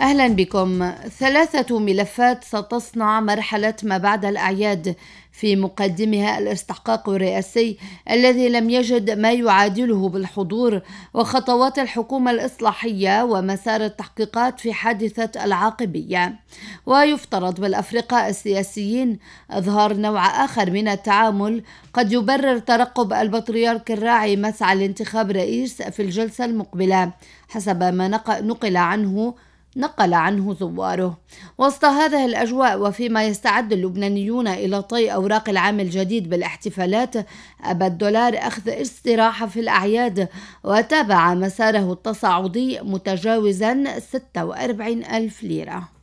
أهلا بكم ثلاثة ملفات ستصنع مرحلة ما بعد الأعياد في مقدمها الاستحقاق الرئاسي الذي لم يجد ما يعادله بالحضور وخطوات الحكومة الإصلاحية ومسار التحقيقات في حادثة العاقبية ويفترض بالأفرقاء السياسيين إظهار نوع آخر من التعامل قد يبرر ترقب البطريرك الراعي مسعى لانتخاب رئيس في الجلسة المقبلة حسب ما نقل عنه نقل عنه زواره وسط هذه الأجواء وفيما يستعد اللبنانيون إلى طي أوراق العام الجديد بالاحتفالات أبى الدولار أخذ استراحة في الأعياد وتابع مساره التصاعدي متجاوزا 46 ألف ليرة